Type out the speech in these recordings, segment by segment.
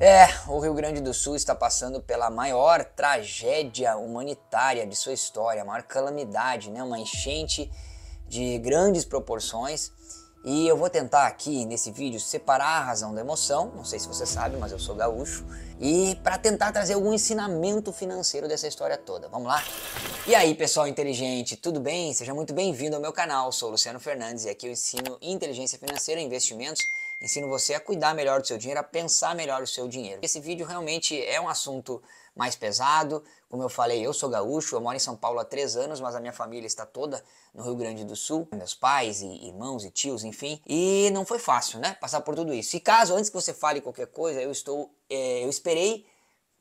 É, o Rio Grande do Sul está passando pela maior tragédia humanitária de sua história, a maior calamidade, né? uma enchente de grandes proporções. E eu vou tentar aqui nesse vídeo separar a razão da emoção, não sei se você sabe, mas eu sou gaúcho, e para tentar trazer algum ensinamento financeiro dessa história toda. Vamos lá? E aí, pessoal inteligente, tudo bem? Seja muito bem-vindo ao meu canal. Eu sou Luciano Fernandes e aqui eu ensino inteligência financeira, investimentos Ensino você a cuidar melhor do seu dinheiro, a pensar melhor o seu dinheiro. Esse vídeo realmente é um assunto mais pesado. Como eu falei, eu sou gaúcho, eu moro em São Paulo há três anos, mas a minha família está toda no Rio Grande do Sul, meus pais e irmãos e tios, enfim. E não foi fácil, né? Passar por tudo isso. E caso antes que você fale qualquer coisa, eu estou, é, eu esperei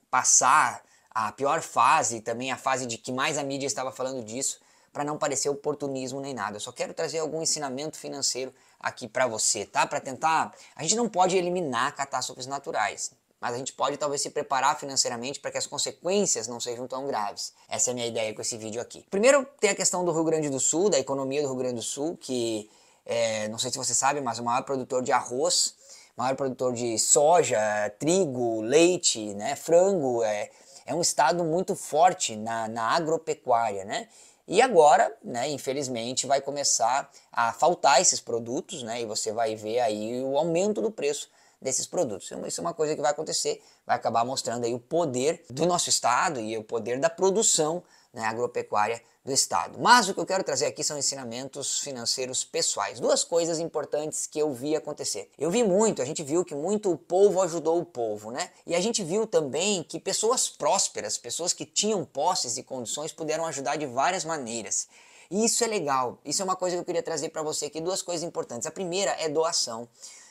passar a pior fase, também a fase de que mais a mídia estava falando disso, para não parecer oportunismo nem nada. Eu só quero trazer algum ensinamento financeiro aqui para você, tá? Para tentar. A gente não pode eliminar catástrofes naturais, mas a gente pode talvez se preparar financeiramente para que as consequências não sejam tão graves. Essa é a minha ideia com esse vídeo aqui. Primeiro tem a questão do Rio Grande do Sul, da economia do Rio Grande do Sul, que é, não sei se você sabe, mas o maior produtor de arroz, maior produtor de soja, trigo, leite, né, frango, é, é um estado muito forte na, na agropecuária, né? E agora, né, infelizmente, vai começar a faltar esses produtos, né, e você vai ver aí o aumento do preço desses produtos. Então, isso é uma coisa que vai acontecer, vai acabar mostrando aí o poder do nosso estado e o poder da produção né, agropecuária do Estado. Mas o que eu quero trazer aqui são ensinamentos financeiros pessoais. Duas coisas importantes que eu vi acontecer. Eu vi muito, a gente viu que muito o povo ajudou o povo, né? E a gente viu também que pessoas prósperas, pessoas que tinham posses e condições, puderam ajudar de várias maneiras. E isso é legal, isso é uma coisa que eu queria trazer para você aqui, duas coisas importantes. A primeira é doação.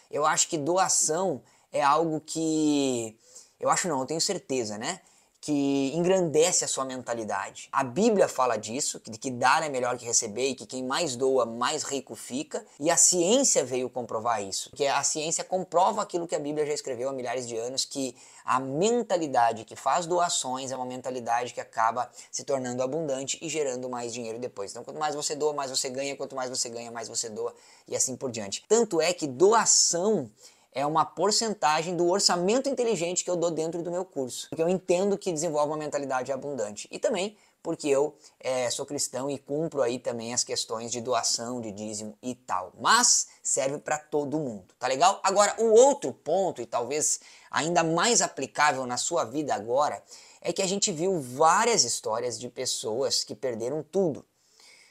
Eu acho que doação é algo que. Eu acho não, eu tenho certeza, né? que engrandece a sua mentalidade. A Bíblia fala disso, de que dar é melhor que receber e que quem mais doa, mais rico fica, e a ciência veio comprovar isso, que a ciência comprova aquilo que a Bíblia já escreveu há milhares de anos, que a mentalidade que faz doações é uma mentalidade que acaba se tornando abundante e gerando mais dinheiro depois. Então, quanto mais você doa, mais você ganha, quanto mais você ganha, mais você doa e assim por diante. Tanto é que doação é uma porcentagem do orçamento inteligente que eu dou dentro do meu curso. Porque eu entendo que desenvolve uma mentalidade abundante. E também porque eu é, sou cristão e cumpro aí também as questões de doação, de dízimo e tal. Mas serve para todo mundo, tá legal? Agora, o outro ponto, e talvez ainda mais aplicável na sua vida agora, é que a gente viu várias histórias de pessoas que perderam tudo,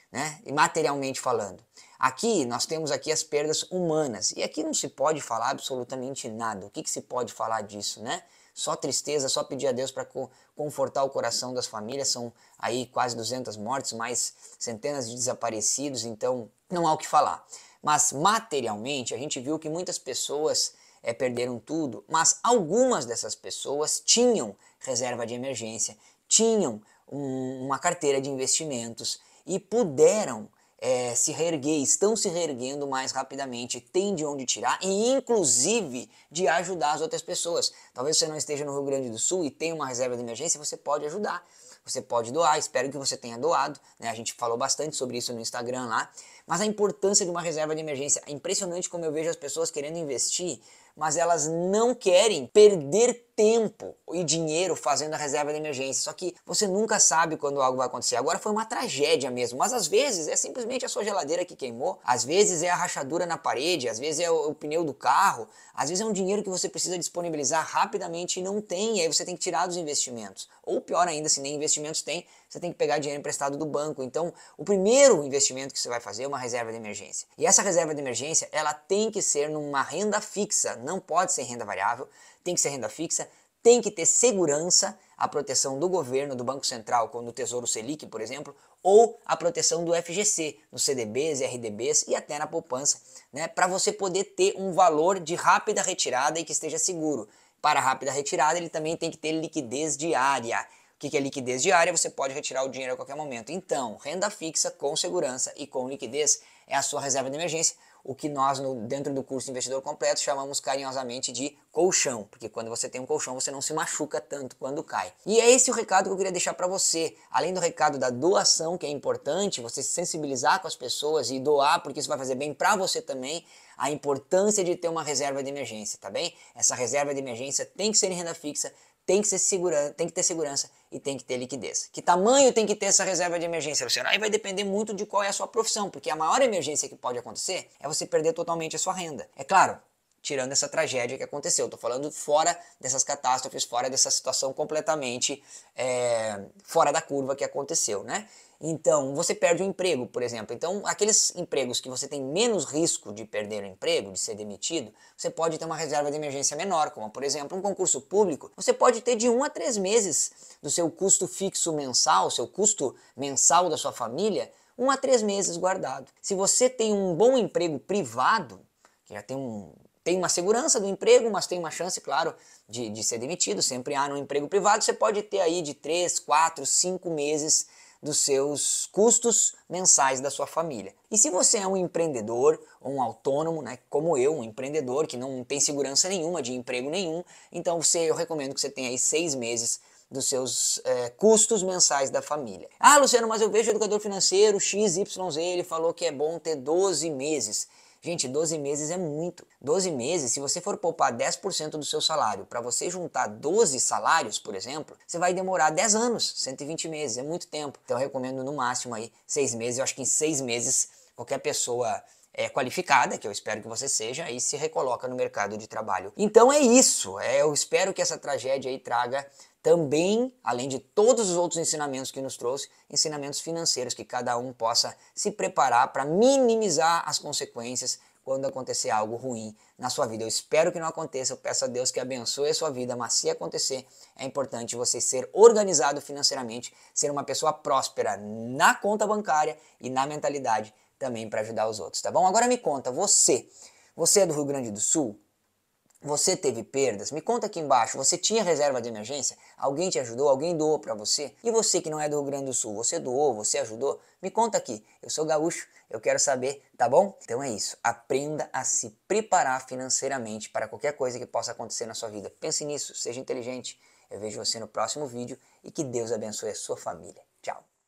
né? E materialmente falando. Aqui nós temos aqui as perdas humanas e aqui não se pode falar absolutamente nada. O que, que se pode falar disso, né? Só tristeza, só pedir a Deus para co confortar o coração das famílias. São aí quase 200 mortes, mais centenas de desaparecidos, então não há o que falar. Mas materialmente a gente viu que muitas pessoas é, perderam tudo, mas algumas dessas pessoas tinham reserva de emergência, tinham um, uma carteira de investimentos e puderam é, se reerguer, estão se reerguendo mais rapidamente, tem de onde tirar e, inclusive, de ajudar as outras pessoas. Talvez você não esteja no Rio Grande do Sul e tenha uma reserva de emergência, você pode ajudar. Você pode doar, espero que você tenha doado. Né? A gente falou bastante sobre isso no Instagram lá. Mas a importância de uma reserva de emergência é impressionante como eu vejo as pessoas querendo investir, mas elas não querem perder tempo e dinheiro fazendo a reserva de emergência. Só que você nunca sabe quando algo vai acontecer. Agora foi uma tragédia mesmo, mas às vezes é simplesmente a sua geladeira que queimou, às vezes é a rachadura na parede, às vezes é o, o pneu do carro, às vezes é um dinheiro que você precisa disponibilizar rapidamente e não tem, e aí você tem que tirar dos investimentos. Ou pior ainda, se nem investimentos tem, você tem que pegar dinheiro emprestado do banco. Então, o primeiro investimento que você vai fazer é uma reserva de emergência. E essa reserva de emergência, ela tem que ser numa renda fixa, não pode ser renda variável, tem que ser renda fixa, tem que ter segurança, a proteção do governo, do Banco Central, como o Tesouro Selic, por exemplo, ou a proteção do FGC, nos CDBs, RDBs e até na poupança, né, para você poder ter um valor de rápida retirada e que esteja seguro. Para rápida retirada, ele também tem que ter liquidez diária. O que é liquidez diária? Você pode retirar o dinheiro a qualquer momento. Então, renda fixa com segurança e com liquidez é a sua reserva de emergência, o que nós, no, dentro do curso Investidor Completo, chamamos carinhosamente de colchão, porque quando você tem um colchão, você não se machuca tanto quando cai. E é esse o recado que eu queria deixar para você. Além do recado da doação, que é importante, você se sensibilizar com as pessoas e doar, porque isso vai fazer bem para você também, a importância de ter uma reserva de emergência, tá bem? Essa reserva de emergência tem que ser em renda fixa, tem que, ser segura, tem que ter segurança e tem que ter liquidez. Que tamanho tem que ter essa reserva de emergência, Luciano? Aí vai depender muito de qual é a sua profissão, porque a maior emergência que pode acontecer é você perder totalmente a sua renda. É claro, tirando essa tragédia que aconteceu. Estou falando fora dessas catástrofes, fora dessa situação completamente é, fora da curva que aconteceu, né? Então, você perde o um emprego, por exemplo. Então, aqueles empregos que você tem menos risco de perder o emprego, de ser demitido, você pode ter uma reserva de emergência menor, como, por exemplo, um concurso público. Você pode ter de um a três meses do seu custo fixo mensal, seu custo mensal da sua família, um a três meses guardado. Se você tem um bom emprego privado, que já tem um, tem uma segurança do emprego, mas tem uma chance, claro, de, de ser demitido. Sempre há no emprego privado, você pode ter aí de 3, 4, 5 meses dos seus custos mensais da sua família. E se você é um empreendedor, um autônomo, né, como eu, um empreendedor que não tem segurança nenhuma de emprego nenhum, então você, eu recomendo que você tenha aí seis meses dos seus é, custos mensais da família. Ah, Luciano, mas eu vejo o educador financeiro XYZ, ele falou que é bom ter 12 meses. Gente, 12 meses é muito. 12 meses, se você for poupar 10% do seu salário para você juntar 12 salários, por exemplo, você vai demorar 10 anos, 120 meses, é muito tempo. Então eu recomendo no máximo aí 6 meses. Eu acho que em 6 meses qualquer pessoa é, qualificada, que eu espero que você seja, e se recoloca no mercado de trabalho. Então é isso. É, eu espero que essa tragédia aí traga também, além de todos os outros ensinamentos que nos trouxe, ensinamentos financeiros que cada um possa se preparar para minimizar as consequências quando acontecer algo ruim na sua vida. Eu espero que não aconteça, eu peço a Deus que abençoe a sua vida, mas se acontecer, é importante você ser organizado financeiramente, ser uma pessoa próspera na conta bancária e na mentalidade também para ajudar os outros, tá bom? Agora me conta, você, você é do Rio Grande do Sul? Você teve perdas? Me conta aqui embaixo, você tinha reserva de emergência? Alguém te ajudou? Alguém doou para você? E você que não é do Rio Grande do Sul, você doou? Você ajudou? Me conta aqui. Eu sou gaúcho, eu quero saber, tá bom? Então é isso. Aprenda a se preparar financeiramente para qualquer coisa que possa acontecer na sua vida. Pense nisso, seja inteligente. Eu vejo você no próximo vídeo e que Deus abençoe a sua família. Tchau.